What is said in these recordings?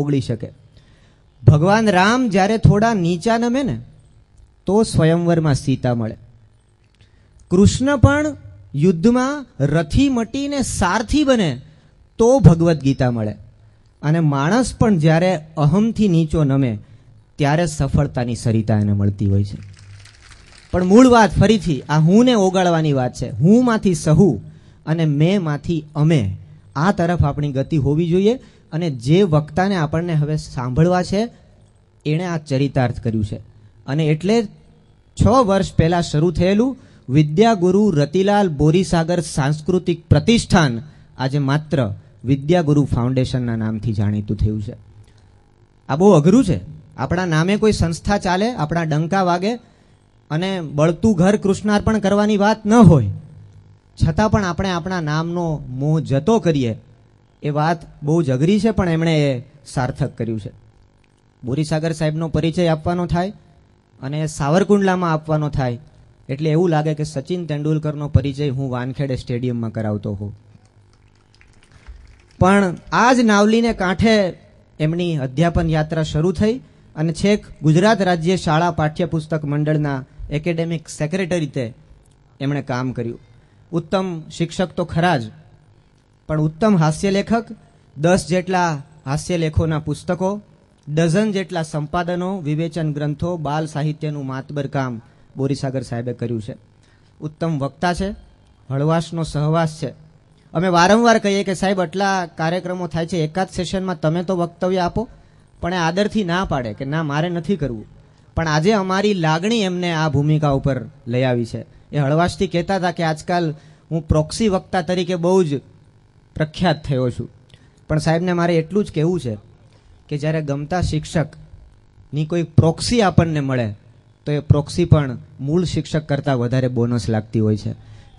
ઓગળી શકે ભગવાન રામ જ્યારે થોડા નીચા નમે ને તો સ્વયંવરમાં સીતા મળે કૃષ્ણ પણ યુદ્ધમાં રથી મટીને સારથી બને તો ભગવદ્ ગીતા મળે અને માણસ પણ જ્યારે અહમથી નીચો નમે ત્યારે સફળતાની સરિતા એને મળતી હોય છે પણ મૂળ વાત ફરીથી આ હુંને ઓગાળવાની વાત છે હું માંથી સહુ અને મેં માંથી અમે આ તરફ આપણી ગતિ હોવી જોઈએ અને જે વક્તાને આપણને હવે સાંભળવા છે એણે આ ચરિતાર્થ કર્યું છે અને એટલે છ વર્ષ પહેલાં શરૂ થયેલું વિદ્યાગુરુ રતિલાલ બોરીસાગર સાંસ્કૃતિક પ્રતિષ્ઠાન આજે માત્ર વિદ્યાગુરુ ફાઉન્ડેશનના નામથી જાણીતું થયું છે આ બહુ અઘરું છે આપણા નામે કોઈ સંસ્થા ચાલે આપણા ડંકા વાગે અને બળતું ઘર કૃષ્ણાર્પણ કરવાની વાત ન હોય છતાં પણ આપણે આપણા નામનો મોહ જતો કરીએ એ વાત બહુ જ અઘરી છે પણ એમણે એ સાર્થક કર્યું છે બોરીસાગર સાહેબનો પરિચય આપવાનો થાય અને સાવરકુંડલામાં આપવાનો થાય એટલે એવું લાગે કે સચિન તેંડુલકરનો પરિચય હું વાનખેડે સ્ટેડિયમમાં કરાવતો હોઉં પણ આ જ નાવલીને કાંઠે એમની અધ્યાપન યાત્રા શરૂ થઈ અને છેક ગુજરાત રાજ્ય શાળા પાઠ્યપુસ્તક મંડળના એકેડેમિક સેક્રેટરી રીતે એમણે કામ કર્યું ઉત્તમ શિક્ષક તો ખરા જ પણ ઉત્તમ હાસ્ય લેખક દસ જેટલા હાસ્યલેખોના પુસ્તકો ડઝન જેટલા સંપાદનો વિવેચન ગ્રંથો બાલ સાહિત્યનું માતબર કામ બોરીસાગર સાહેબે કર્યું છે ઉત્તમ વક્તા છે હળવાશનો સહવાસ છે અમે વારંવાર કહીએ કે સાહેબ આટલા કાર્યક્રમો થાય છે એકાદ સેશનમાં તમે તો વક્તવ્ય આપો પણ એ આદરથી ના પાડે કે ના મારે નથી કરવું પણ આજે અમારી લાગણી એમને આ ભૂમિકા ઉપર લઈ આવી છે એ હળવાશથી કહેતા હતા કે આજકાલ હું પ્રોક્સી વક્તા તરીકે બહુ જ પ્રખ્યાત થયો છું પણ સાહેબને મારે એટલું જ કહેવું છે કે જ્યારે ગમતા શિક્ષકની કોઈ પ્રોક્સી આપણને મળે તો એ પ્રોક્સી પણ મૂળ શિક્ષક કરતાં વધારે બોનસ લાગતી હોય છે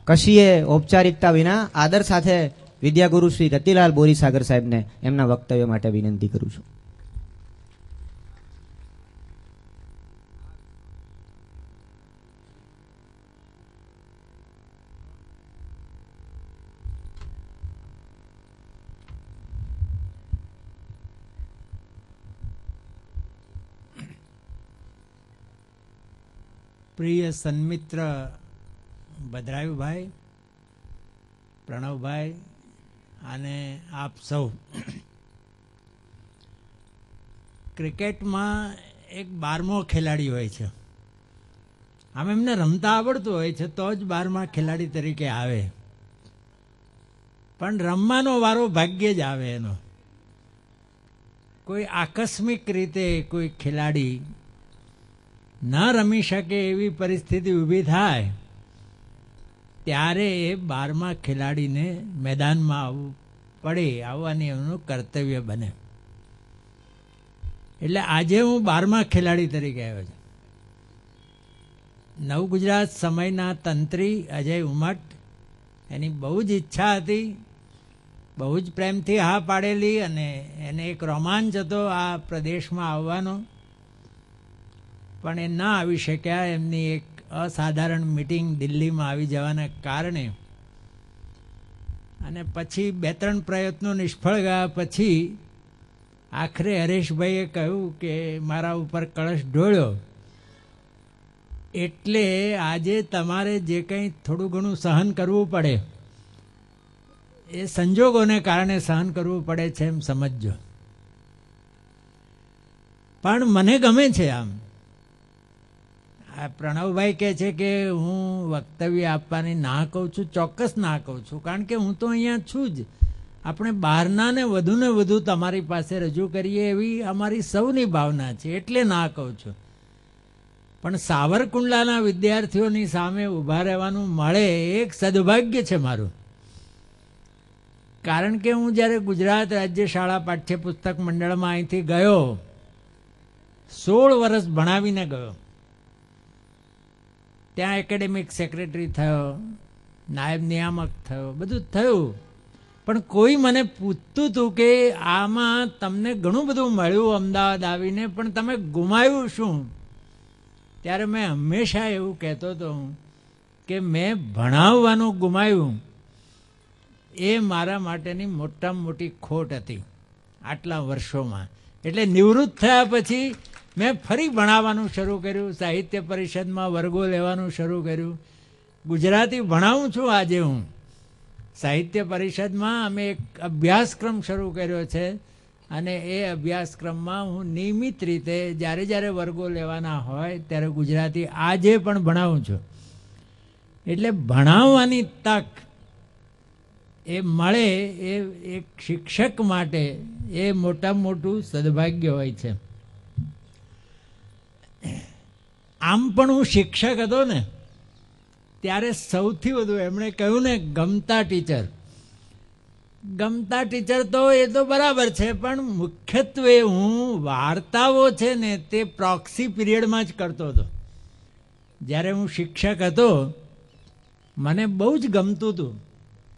કશીએ ઔપચારિકતા વિના આદર સાથે વિદ્યાગુરુ શ્રી રતિલાલ બોરીસાગર સાહેબને એમના વક્તવ્ય માટે વિનંતી કરું છું પ્રિય સન્મિત્ર ભદ્રાયુભાઈ પ્રણવભાઈ અને આપ સૌ ક્રિકેટમાં એક બારમો ખેલાડી હોય છે આમ એમને રમતા આવડતું હોય છે તો જ બારમા ખેલાડી તરીકે આવે પણ રમવાનો વારો ભાગ્યે જ આવે એનો કોઈ આકસ્મિક રીતે કોઈ ખેલાડી ના રમી શકે એવી પરિસ્થિતિ ઊભી થાય ત્યારે એ બારમા ખેલાડીને મેદાનમાં આવવું પડે આવવાની એમનું કર્તવ્ય બને એટલે આજે હું બારમા ખેલાડી તરીકે આવ્યો છું નવ ગુજરાત સમયના તંત્રી અજય ઉમટ એની બહુ જ ઈચ્છા હતી બહુ જ પ્રેમથી હા પાડેલી અને એને એક રોમાંચ હતો આ પ્રદેશમાં આવવાનો પણ એ ના આવી શક્યા એમની એક અસાધારણ મિટિંગ દિલ્હીમાં આવી જવાના કારણે અને પછી બે ત્રણ પ્રયત્નો નિષ્ફળ ગયા પછી આખરે હરેશભાઈએ કહ્યું કે મારા ઉપર કળશ ઢોળ્યો એટલે આજે તમારે જે કંઈ થોડું ઘણું સહન કરવું પડે એ સંજોગોને કારણે સહન કરવું પડે છે એમ સમજજો પણ મને ગમે છે આમ આ પ્રણવભાઈ કહે છે કે હું વક્તવ્ય આપવાની ના કહું છું ચોક્કસ ના કહું છું કારણ કે હું તો અહીંયા છું જ આપણે બહારનાને ને વધુ તમારી પાસે રજૂ કરીએ એવી અમારી સૌની ભાવના છે એટલે ના કહું છું પણ સાવરકુંડલાના વિદ્યાર્થીઓની સામે ઊભા રહેવાનું મળે એક સદભાગ્ય છે મારું કારણ કે હું જ્યારે ગુજરાત રાજ્ય શાળા પાઠ્યપુસ્તક મંડળમાં અહીંથી ગયો સોળ વર્ષ ભણાવીને ગયો ત્યાં એકેડેમિક સેક્રેટરી થયો નાયબ નિયામક થયો બધું થયું પણ કોઈ મને પૂછતું હતું કે આમાં તમને ઘણું બધું મળ્યું અમદાવાદ આવીને પણ તમે ગુમાયું શું ત્યારે મેં હંમેશા એવું કહેતો હતો કે મેં ભણાવવાનું ગુમાયું એ મારા માટેની મોટામાં મોટી ખોટ હતી આટલા વર્ષોમાં એટલે નિવૃત્ત થયા પછી મેં ફરી ભણાવવાનું શરૂ કર્યું સાહિત્ય પરિષદમાં વર્ગો લેવાનું શરૂ કર્યું ગુજરાતી ભણાવું છું આજે હું સાહિત્ય પરિષદમાં અમે એક અભ્યાસક્રમ શરૂ કર્યો છે અને એ અભ્યાસક્રમમાં હું નિયમિત રીતે જ્યારે જ્યારે વર્ગો લેવાના હોય ત્યારે ગુજરાતી આજે પણ ભણાવું છું એટલે ભણાવવાની તક એ મળે એ એક શિક્ષક માટે એ મોટામાં મોટું સદભાગ્ય હોય છે આમ પણ હું શિક્ષક હતો ને ત્યારે સૌથી વધુ એમણે કહ્યું ને ગમતા ટીચર ગમતા ટીચર તો એ તો બરાબર છે પણ મુખ્યત્વે હું વાર્તાઓ છે ને તે પ્રોક્સી પીરિયડમાં જ કરતો હતો જ્યારે હું શિક્ષક હતો મને બહુ જ ગમતું હતું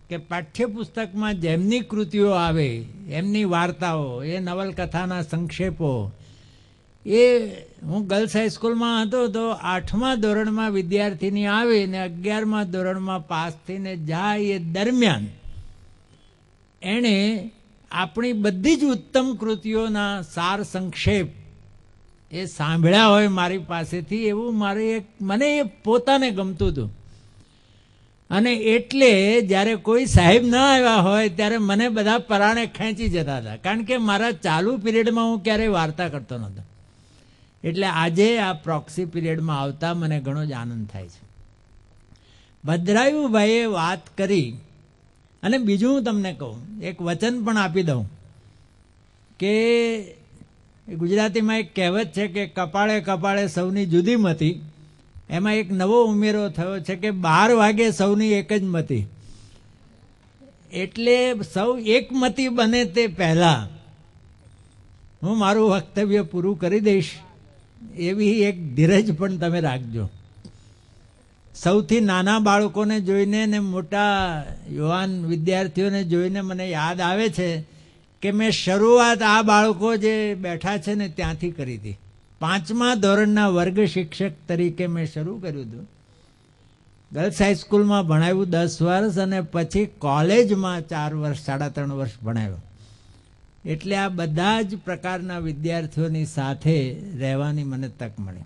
કે પાઠ્યપુસ્તકમાં જેમની કૃતિઓ આવે એમની વાર્તાઓ એ નવલકથાના સંક્ષેપો એ હું ગર્લ્સ હાઈસ્કૂલમાં હતો તો આઠમા ધોરણમાં વિદ્યાર્થીની આવી આવીને અગિયારમા ધોરણમાં પાસ થઈને જાય એ દરમિયાન એણે આપણી બધી જ ઉત્તમ કૃતિઓના સાર સંક્ષેપ એ સાંભળ્યા હોય મારી પાસેથી એવું મારે એક મને એ પોતાને ગમતું હતું અને એટલે જ્યારે કોઈ સાહેબ ન આવ્યા હોય ત્યારે મને બધા પરાણે ખેંચી જતા હતા કારણ કે મારા ચાલુ પીરિયડમાં હું ક્યારેય વાર્તા કરતો નહોતો એટલે આજે આ પ્રોક્સી પીરિયડમાં આવતા મને ઘણો જ આનંદ થાય છે ભદ્રાયુભાઈએ વાત કરી અને બીજું હું તમને કહું એક વચન પણ આપી દઉં કે ગુજરાતીમાં એક કહેવત છે કે કપાળે કપાળે સૌની જુદી મતી એમાં એક નવો ઉમેરો થયો છે કે બાર વાગે સૌની એક જ મતી એટલે સૌ એકમતી બને તે પહેલાં હું મારું વક્તવ્ય પૂરું કરી દઈશ એવી એક ધીરજ પણ તમે રાખજો સૌથી નાના બાળકોને જોઈને ને મોટા યુવાન વિદ્યાર્થીઓને જોઈને મને યાદ આવે છે કે મેં શરૂઆત આ બાળકો જે બેઠા છે ને ત્યાંથી કરી હતી પાંચમા ધોરણના વર્ગ શિક્ષક તરીકે મેં શરૂ કર્યું હતું ગર્લ્સ હાઈસ્કૂલમાં ભણાવ્યું દસ વર્ષ અને પછી કોલેજમાં ચાર વર્ષ સાડા ત્રણ વર્ષ ભણાવ્યો એટલે આ બધા જ પ્રકારના વિદ્યાર્થીઓની સાથે રહેવાની મને તક મળી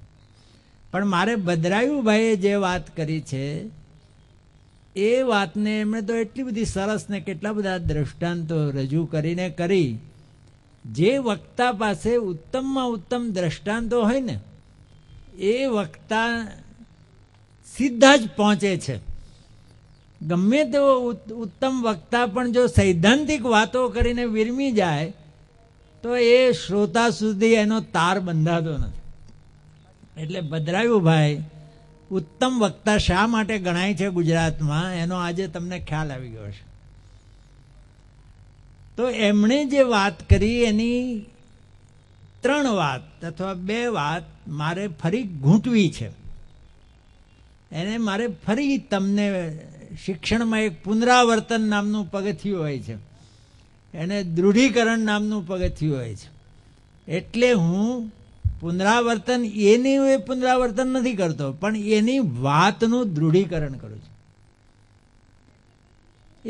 પણ મારે ભદ્રાયુભાઈએ જે વાત કરી છે એ વાતને એમણે તો એટલી બધી સરસ ને કેટલા બધા દ્રષ્ટાંતો રજૂ કરીને કરી જે વક્તા પાસે ઉત્તમમાં ઉત્તમ દ્રષ્ટાંતો હોય ને એ વક્તા સીધા જ પહોંચે છે ગમે તેવો ઉત્તમ વક્તા પણ જો સૈદ્ધાંતિક વાતો કરીને વિરમી જાય તો એ શ્રોતા સુધી એનો તાર બંધાતો નથી એટલે ભાઈ ઉત્તમ વક્તા શા માટે ગણાય છે ગુજરાતમાં એનો આજે તમને ખ્યાલ આવી ગયો છે તો એમણે જે વાત કરી એની ત્રણ વાત અથવા બે વાત મારે ફરી ઘૂંટવી છે એને મારે ફરી તમને શિક્ષણમાં એક પુનરાવર્તન નામનું પગથિયું હોય છે એને દૃઢીકરણ નામનું પગથિયું હોય છે એટલે હું પુનરાવર્તન એની એ પુનરાવર્તન નથી કરતો પણ એની વાતનું દૃઢીકરણ કરું છું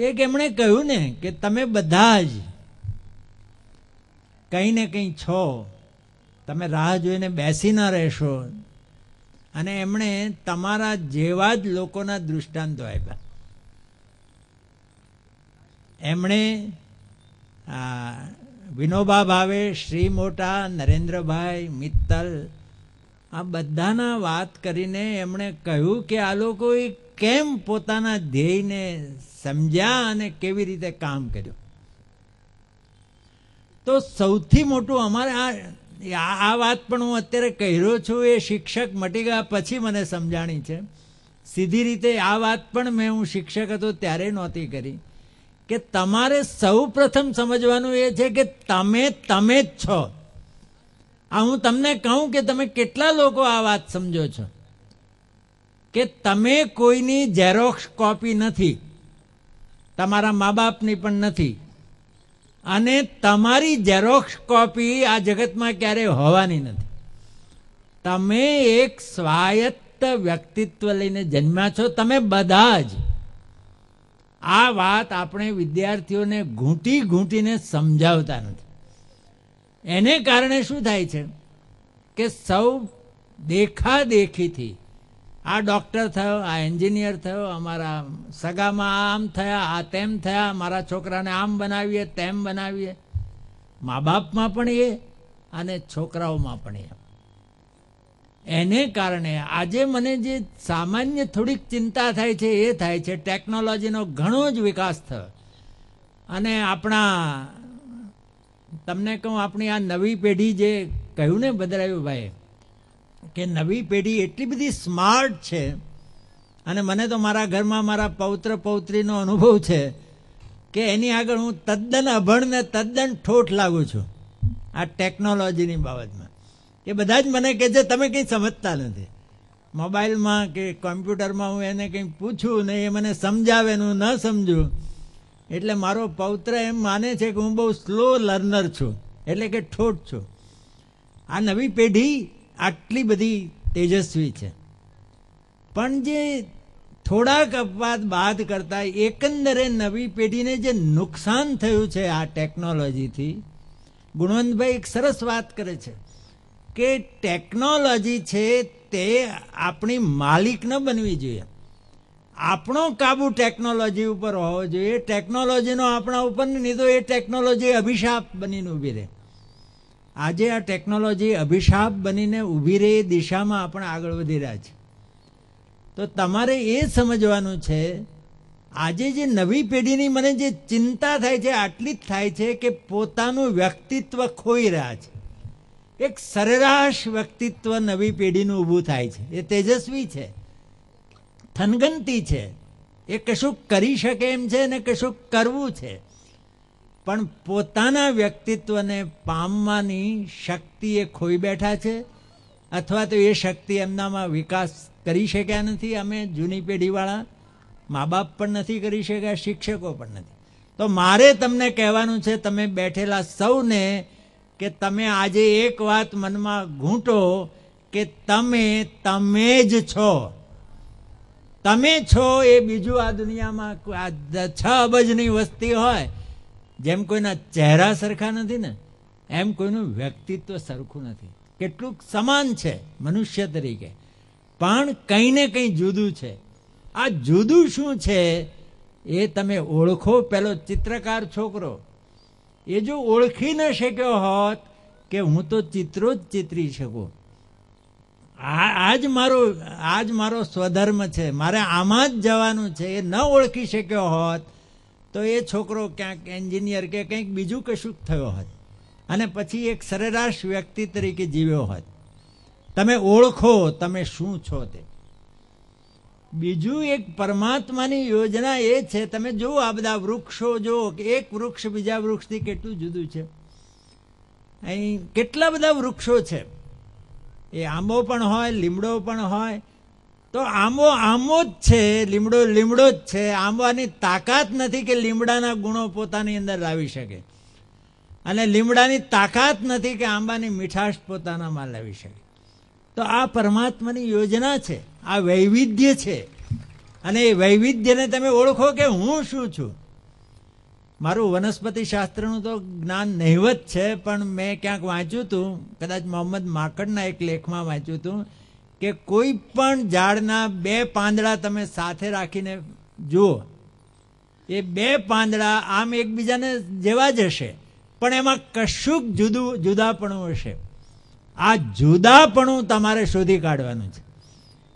એક એમણે કહ્યું ને કે તમે બધા જ કંઈ ને કંઈ છો તમે રાહ જોઈને બેસી ના રહેશો અને એમણે તમારા જેવા જ લોકોના દૃષ્ટાંતો આપ્યા એમણે વિનોબા ભાવે શ્રી મોટા નરેન્દ્રભાઈ મિત્તલ આ બધાના વાત કરીને એમણે કહ્યું કે આ લોકોએ કેમ પોતાના ધ્યેયને સમજ્યા અને કેવી રીતે કામ કર્યું તો સૌથી મોટું અમારે આ આ વાત પણ હું અત્યારે કહી રહ્યો છું એ શિક્ષક મટી ગયા પછી મને સમજાણી છે સીધી રીતે આ વાત પણ મેં હું શિક્ષક હતો ત્યારે નહોતી કરી કે તમારે સૌ પ્રથમ સમજવાનું એ છે કે તમે તમે જ છો આ હું તમને કહું કે તમે કેટલા લોકો આ વાત સમજો છો કે તમે કોઈની ઝેરોક્ષ કોપી નથી તમારા મા બાપની પણ નથી અને તમારી ઝેરોક્ષ કોપી આ જગતમાં ક્યારેય હોવાની નથી તમે એક સ્વાયત્ત વ્યક્તિત્વ લઈને જન્મ્યા છો તમે બધા જ આ વાત આપણે વિદ્યાર્થીઓને ઘૂંટી ઘૂંટીને સમજાવતા નથી એને કારણે શું થાય છે કે સૌ દેખાદેખીથી આ ડૉક્ટર થયો આ એન્જિનિયર થયો અમારા સગામાં આમ થયા આ તેમ થયા મારા છોકરાને આમ બનાવીએ તેમ બનાવીએ મા બાપમાં પણ એ અને છોકરાઓમાં પણ એ એને કારણે આજે મને જે સામાન્ય થોડીક ચિંતા થાય છે એ થાય છે ટેકનોલોજીનો ઘણો જ વિકાસ થયો અને આપણા તમને કહું આપણી આ નવી પેઢી જે કહ્યું ને બદરાયુભાઈ કે નવી પેઢી એટલી બધી સ્માર્ટ છે અને મને તો મારા ઘરમાં મારા પૌત્ર પૌત્રીનો અનુભવ છે કે એની આગળ હું તદ્દન અભણને તદ્દન ઠોઠ લાગુ છું આ ટેકનોલોજીની બાબતમાં એ બધા જ મને કહે છે તમે કંઈ સમજતા નથી મોબાઈલમાં કે કોમ્પ્યુટરમાં હું એને કંઈ પૂછું ને એ મને સમજાવેનું ન સમજું એટલે મારો પૌત્ર એમ માને છે કે હું બહુ સ્લો લર્નર છું એટલે કે ઠોટ છું આ નવી પેઢી આટલી બધી તેજસ્વી છે પણ જે થોડાક અપવાદ બાદ કરતા એકંદરે નવી પેઢીને જે નુકસાન થયું છે આ ટેકનોલોજીથી ગુણવંતભાઈ એક સરસ વાત કરે છે કે ટેકનોલોજી છે તે આપણી માલિકને બનવી જોઈએ આપણો કાબુ ટેકનોલોજી ઉપર હોવો જોઈએ ટેકનોલોજીનો આપણા ઉપર નહીં તો એ ટેકનોલોજી અભિશાપ બનીને ઊભી રહે આજે આ ટેકનોલોજી અભિશાપ બનીને ઊભી રહે એ દિશામાં આપણે આગળ વધી રહ્યા છે તો તમારે એ સમજવાનું છે આજે જે નવી પેઢીની મને જે ચિંતા થાય છે આટલી જ થાય છે કે પોતાનું વ્યક્તિત્વ ખોઈ રહ્યા છે એક સરેરાશ વ્યક્તિત્વ નવી પેઢીનું ઊભું થાય છે એ તેજસ્વી છે થનગનતી છે એ કશું કરી શકે એમ છે ને કશું કરવું છે પણ પોતાના વ્યક્તિત્વને પામવાની શક્તિ એ ખોઈ બેઠા છે અથવા તો એ શક્તિ એમનામાં વિકાસ કરી શક્યા નથી અમે જૂની પેઢીવાળા મા બાપ પણ નથી કરી શક્યા શિક્ષકો પણ નથી તો મારે તમને કહેવાનું છે તમે બેઠેલા સૌને કે તમે આજે એક વાત મનમાં ઘૂંટો કે તમે તમે જ છો તમે છો એ બીજું આ દુનિયામાં છ અબજની વસ્તી હોય જેમ કોઈના ચહેરા સરખા નથી ને એમ કોઈનું વ્યક્તિત્વ સરખું નથી કેટલુંક સમાન છે મનુષ્ય તરીકે પણ કંઈ ને કંઈ જુદું છે આ જુદું શું છે એ તમે ઓળખો પેલો ચિત્રકાર છોકરો એ જો ઓળખી ન શક્યો હોત કે હું તો ચિત્રો જ ચિતરી શકું આજ મારો આજ મારો સ્વધર્મ છે મારે આમાં જ જવાનું છે એ ન ઓળખી શક્યો હોત તો એ છોકરો ક્યાંક એન્જિનિયર કે કંઈક બીજું કશુંક થયો હોત અને પછી એક સરેરાશ વ્યક્તિ તરીકે જીવ્યો હોત તમે ઓળખો તમે શું છો તે બીજું એક પરમાત્માની યોજના એ છે તમે જુઓ આ બધા વૃક્ષો જો એક વૃક્ષ બીજા વૃક્ષથી કેટલું જુદું છે અહીં કેટલા બધા વૃક્ષો છે એ આંબો પણ હોય લીમડો પણ હોય તો આંબો આંબો જ છે લીમડો લીમડો જ છે આંબાની તાકાત નથી કે લીમડાના ગુણો પોતાની અંદર લાવી શકે અને લીમડાની તાકાત નથી કે આંબાની મીઠાશ પોતાનામાં લાવી શકે તો આ પરમાત્માની યોજના છે આ વૈવિધ્ય છે અને એ વૈવિધ્યને તમે ઓળખો કે હું શું છું મારું વનસ્પતિ શાસ્ત્રનું તો જ્ઞાન નહિવત છે પણ મેં ક્યાંક વાંચ્યું હતું કદાચ મોહમ્મદ માકડના એક લેખમાં વાંચ્યું હતું કે કોઈ પણ ઝાડના બે પાંદડા તમે સાથે રાખીને જુઓ એ બે પાંદડા આમ એકબીજાને જેવા જ હશે પણ એમાં કશુંક જુદું જુદાપણું હશે આ જુદાપણું તમારે શોધી કાઢવાનું છે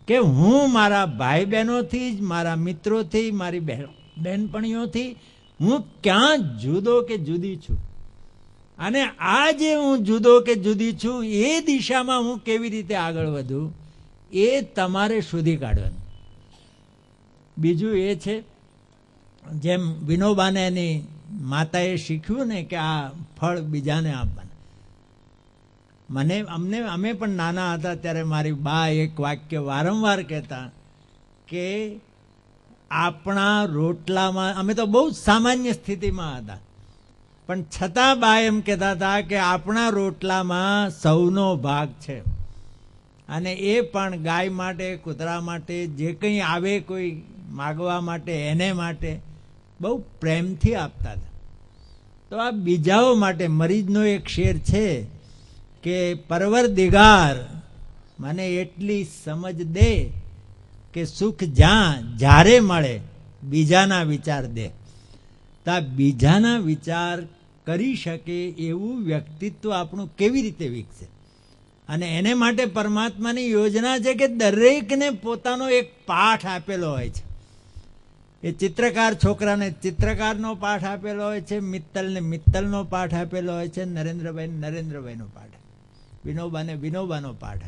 કે હું મારા ભાઈ બહેનોથી જ મારા મિત્રોથી મારી બહેનો બહેનપણીઓથી હું ક્યાં જુદો કે જુદી છું અને આ જે હું જુદો કે જુદી છું એ દિશામાં હું કેવી રીતે આગળ વધું એ તમારે શોધી કાઢવાનું બીજું એ છે જેમ વિનોબાને એની માતાએ શીખ્યું ને કે આ ફળ બીજાને આપવાનું મને અમને અમે પણ નાના હતા ત્યારે મારી બા એક વાક્ય વારંવાર કહેતા કે આપણા રોટલામાં અમે તો બહુ સામાન્ય સ્થિતિમાં હતા પણ છતાં બા એમ કહેતા હતા કે આપણા રોટલામાં સૌનો ભાગ છે અને એ પણ ગાય માટે કૂતરા માટે જે કંઈ આવે કોઈ માગવા માટે એને માટે બહુ પ્રેમથી આપતા હતા તો આ બીજાઓ માટે મરીજનો એક શેર છે કે પરવરદિગાર મને એટલી સમજ દે કે સુખ જ્યાં જ્યારે મળે બીજાના વિચાર દે તા બીજાના વિચાર કરી શકે એવું વ્યક્તિત્વ આપણું કેવી રીતે વિકસે અને એને માટે પરમાત્માની યોજના છે કે દરેકને પોતાનો એક પાઠ આપેલો હોય છે એ ચિત્રકાર છોકરાને ચિત્રકારનો પાઠ આપેલો હોય છે મિત્તલને મિત્તલનો પાઠ આપેલો હોય છે નરેન્દ્રભાઈ નરેન્દ્રભાઈનો પાઠ વિનોબાને વિનોબાનો પાઠ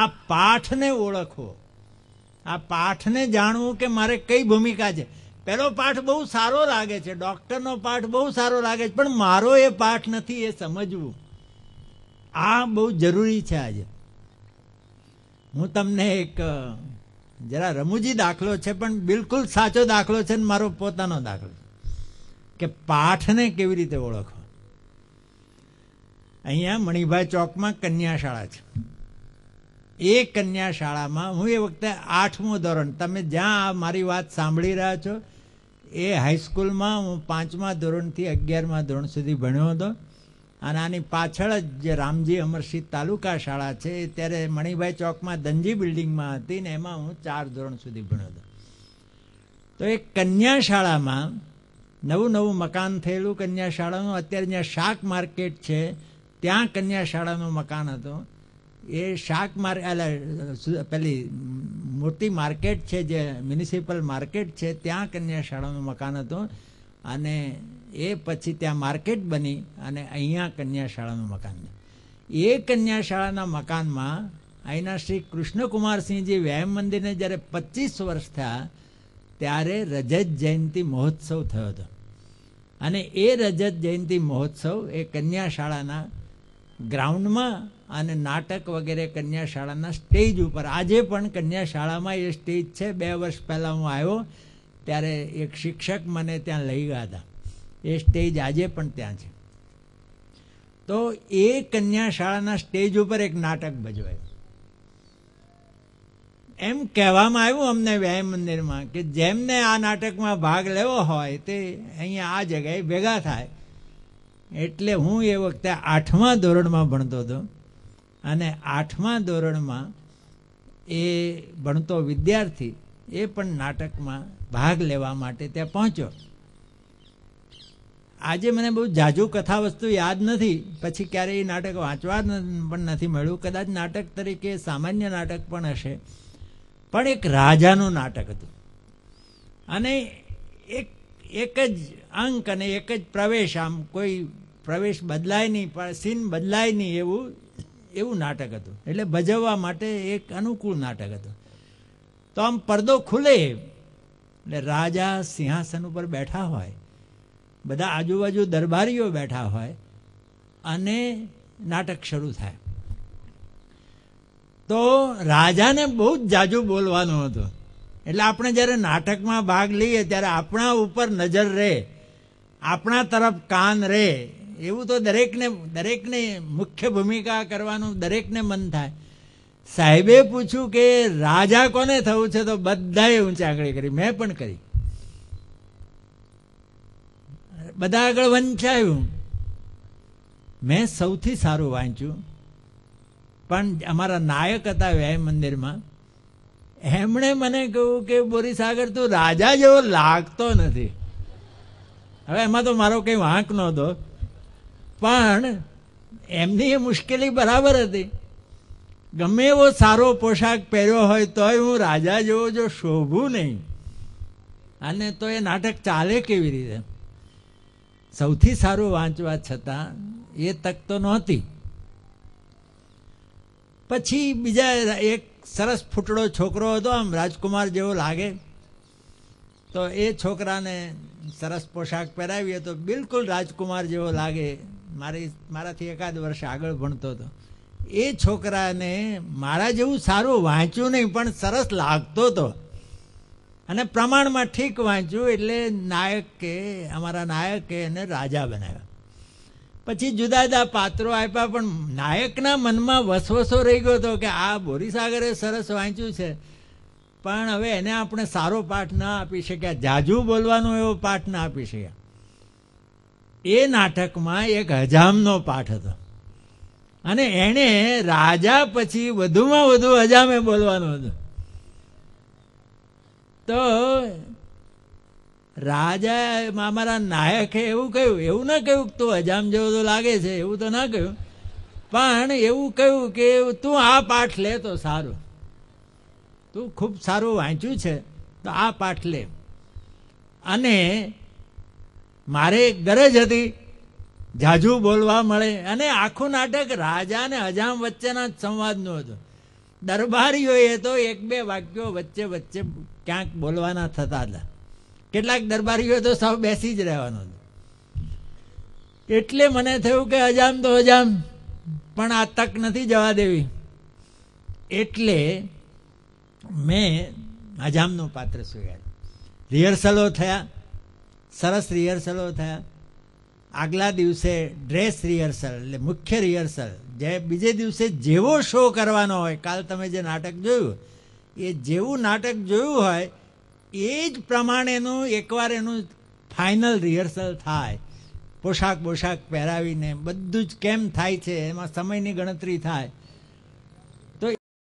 આ પાઠને ઓળખો આ પાઠને જાણવું કે મારે કઈ ભૂમિકા છે પહેલો પાઠ બહુ સારો લાગે છે ડૉક્ટરનો પાઠ બહુ સારો લાગે છે પણ મારો એ પાઠ નથી એ સમજવું આ બહુ જરૂરી છે આજે હું તમને એક જરા રમૂજી દાખલો છે પણ બિલકુલ સાચો દાખલો છે ને મારો પોતાનો દાખલો કે પાઠને કેવી રીતે ઓળખો અહીંયા મણિભા ચોકમાં કન્યાશાળા છે એ કન્યાશાળામાં હું એ વખતે આઠમું ધોરણ તમે જ્યાં મારી વાત સાંભળી રહ્યા છો એ હાઈસ્કૂલમાં હું પાંચમા ધોરણથી અગિયારમા ધોરણ સુધી ભણ્યો હતો અને આની પાછળ જ જે રામજી અમરસિંહ તાલુકા શાળા છે એ ત્યારે મણિભાઈ ચોકમાં દંજી બિલ્ડિંગમાં હતી ને એમાં હું ચાર ધોરણ સુધી ભણ્યો હતો તો એ કન્યાશાળામાં નવું નવું મકાન થયેલું કન્યાશાળાનું અત્યારે જ્યાં શાક માર્કેટ છે ત્યાં કન્યા શાળાનું મકાન હતું એ શાક માર્ક માર પેલી મૂર્તિ માર્કેટ છે જે મ્યુનિસિપલ માર્કેટ છે ત્યાં કન્યા શાળાનું મકાન હતું અને એ પછી ત્યાં માર્કેટ બની અને અહીંયા કન્યા શાળાનું મકાન એ કન્યા શાળાના મકાનમાં અહીંના શ્રી કૃષ્ણકુમારસિંહજી વ્યાયામ મંદિરને જ્યારે પચીસ વર્ષ થયા ત્યારે રજત જયંતિ મહોત્સવ થયો હતો અને એ રજત જયંતિ મહોત્સવ એ કન્યા શાળાના ગ્રાઉન્ડમાં અને નાટક વગેરે કન્યા શાળાના સ્ટેજ ઉપર આજે પણ કન્યા શાળામાં એ સ્ટેજ છે બે વર્ષ પહેલાં હું આવ્યો ત્યારે એક શિક્ષક મને ત્યાં લઈ ગયા હતા એ સ્ટેજ આજે પણ ત્યાં છે તો એ કન્યા શાળાના સ્ટેજ ઉપર એક નાટક ભજવાયું એમ કહેવામાં આવ્યું અમને વ્યાય મંદિરમાં કે જેમને આ નાટકમાં ભાગ લેવો હોય તે અહીંયા આ જગ્યાએ ભેગા થાય એટલે હું એ વખતે આઠમા ધોરણમાં ભણતો હતો અને આઠમા ધોરણમાં એ ભણતો વિદ્યાર્થી એ પણ નાટકમાં ભાગ લેવા માટે ત્યાં પહોંચ્યો આજે મને બહુ જાજુ કથા વસ્તુ યાદ નથી પછી ક્યારેય નાટક વાંચવા પણ નથી મળ્યું કદાચ નાટક તરીકે સામાન્ય નાટક પણ હશે પણ એક રાજાનું નાટક હતું અને એક એક જ અંક અને એક જ પ્રવેશ આમ કોઈ પ્રવેશ બદલાય નહીં પણ સીન બદલાય નહીં એવું એવું નાટક હતું એટલે ભજવવા માટે એક અનુકૂળ નાટક હતું તો આમ પડદો ખુલે એટલે રાજા સિંહાસન ઉપર બેઠા હોય બધા આજુબાજુ દરબારીઓ બેઠા હોય અને નાટક શરૂ થાય તો રાજાને બહુ જ જાજુ બોલવાનું હતું એટલે આપણે જ્યારે નાટકમાં ભાગ લઈએ ત્યારે આપણા ઉપર નજર રહે આપણા તરફ કાન રહે એવું તો દરેકને દરેકને મુખ્ય ભૂમિકા કરવાનું દરેકને મન થાય સાહેબે પૂછ્યું કે રાજા કોને થવું છે તો બધાએ ઊંચા આંગળી કરી મેં પણ કરી બધા આગળ વંચાયું મેં સૌથી સારું વાંચ્યું પણ અમારા નાયક હતા વ્યાય મંદિરમાં એમણે મને કહ્યું કે બોરીસાગર સાગર તું રાજા જેવો લાગતો નથી હવે એમાં તો મારો કંઈ વાંક નહોતો પણ એમની એ મુશ્કેલી બરાબર હતી ગમે એવો સારો પોશાક પહેર્યો હોય તોય હું રાજા જેવો જો શોભું નહીં અને તો એ નાટક ચાલે કેવી રીતે સૌથી સારું વાંચવા છતાં એ તક તો નહોતી પછી બીજા એક સરસ ફૂટડો છોકરો હતો આમ રાજકુમાર જેવો લાગે તો એ છોકરાને સરસ પોશાક પહેરાવીએ તો બિલકુલ રાજકુમાર જેવો લાગે મારી મારાથી એકાદ વર્ષ આગળ ભણતો હતો એ છોકરાને મારા જેવું સારું વાંચ્યું નહીં પણ સરસ લાગતો હતો અને પ્રમાણમાં ઠીક વાંચ્યું એટલે નાયકે અમારા નાયકે એને રાજા બનાવ્યા પછી જુદા જુદા પાત્રો આપ્યા પણ નાયકના મનમાં વસવસો રહી ગયો હતો કે આ બોરીસાગરે સરસ વાંચ્યું છે પણ હવે એને આપણે સારો પાઠ ના આપી શક્યા જાજુ બોલવાનો એવો પાઠ ના આપી શક્યા એ નાટકમાં એક હજામનો પાઠ હતો અને એણે રાજા પછી વધુમાં વધુ હજામે બોલવાનું હતું તો રાજા અમારા નાયકે એવું કહ્યું એવું ના કહ્યું તું અજામ જેવો તો લાગે છે એવું તો ના કહ્યું પણ એવું કહ્યું કે તું આ પાઠ લે તો સારું તું ખૂબ સારું વાંચ્યું છે તો આ પાઠ લે અને મારે એક ગરજ હતી જાજુ બોલવા મળે અને આખું નાટક રાજા અને અજામ વચ્ચેના જ સંવાદનું હતું દરબારીઓએ તો એક બે વાક્યો વચ્ચે વચ્ચે ક્યાંક બોલવાના થતા હતા કેટલાક દરબારીઓ તો સાવ બેસી જ રહેવાનું એટલે મને થયું કે અજામ તો અજામ પણ આ તક નથી જવા દેવી એટલે મેં અજામનું પાત્ર સ્વીકાર્યું રિહર્સલો થયા સરસ રિહર્સલો થયા આગલા દિવસે ડ્રેસ રિહર્સલ એટલે મુખ્ય રિહર્સલ જે બીજે દિવસે જેવો શો કરવાનો હોય કાલ તમે જે નાટક જોયું એ જેવું નાટક જોયું હોય એ જ પ્રમાણેનું એકવાર એનું ફાઇનલ રિહર્સલ થાય પોશાક પોશાક પહેરાવીને બધું જ કેમ થાય છે એમાં સમયની ગણતરી થાય